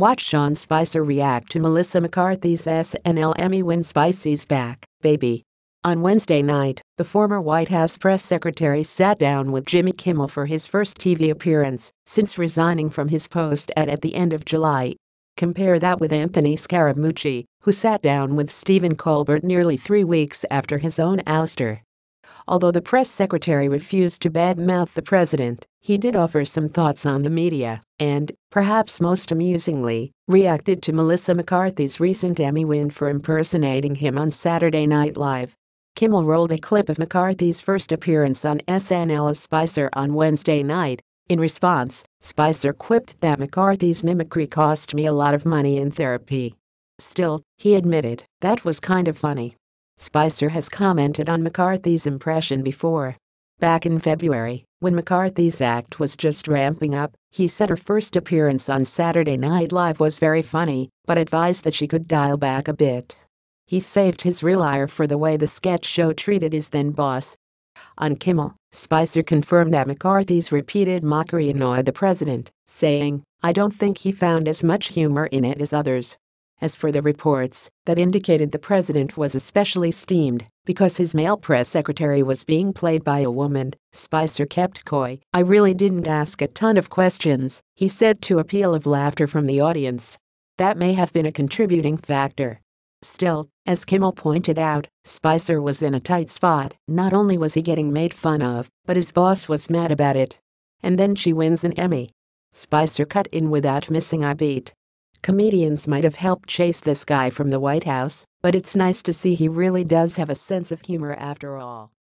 Watch Sean Spicer react to Melissa McCarthy's SNL Emmy win Spicy's back, baby. On Wednesday night, the former White House press secretary sat down with Jimmy Kimmel for his first TV appearance since resigning from his post at at the end of July. Compare that with Anthony Scaramucci, who sat down with Stephen Colbert nearly three weeks after his own ouster. Although the press secretary refused to badmouth the president, he did offer some thoughts on the media and, perhaps most amusingly, reacted to Melissa McCarthy's recent Emmy win for impersonating him on Saturday Night Live. Kimmel rolled a clip of McCarthy's first appearance on SNL as Spicer on Wednesday night. In response, Spicer quipped that McCarthy's mimicry cost me a lot of money in therapy. Still, he admitted, that was kind of funny. Spicer has commented on McCarthy's impression before, Back in February, when McCarthy's act was just ramping up, he said her first appearance on Saturday Night Live was very funny, but advised that she could dial back a bit. He saved his real ire for the way the sketch show treated his then boss. On Kimmel, Spicer confirmed that McCarthy's repeated mockery annoyed the president, saying, I don't think he found as much humor in it as others as for the reports that indicated the president was especially steamed because his male press secretary was being played by a woman, Spicer kept coy. I really didn't ask a ton of questions, he said to a peal of laughter from the audience. That may have been a contributing factor. Still, as Kimmel pointed out, Spicer was in a tight spot. Not only was he getting made fun of, but his boss was mad about it. And then she wins an Emmy. Spicer cut in without missing a beat. Comedians might have helped chase this guy from the White House, but it's nice to see he really does have a sense of humor after all.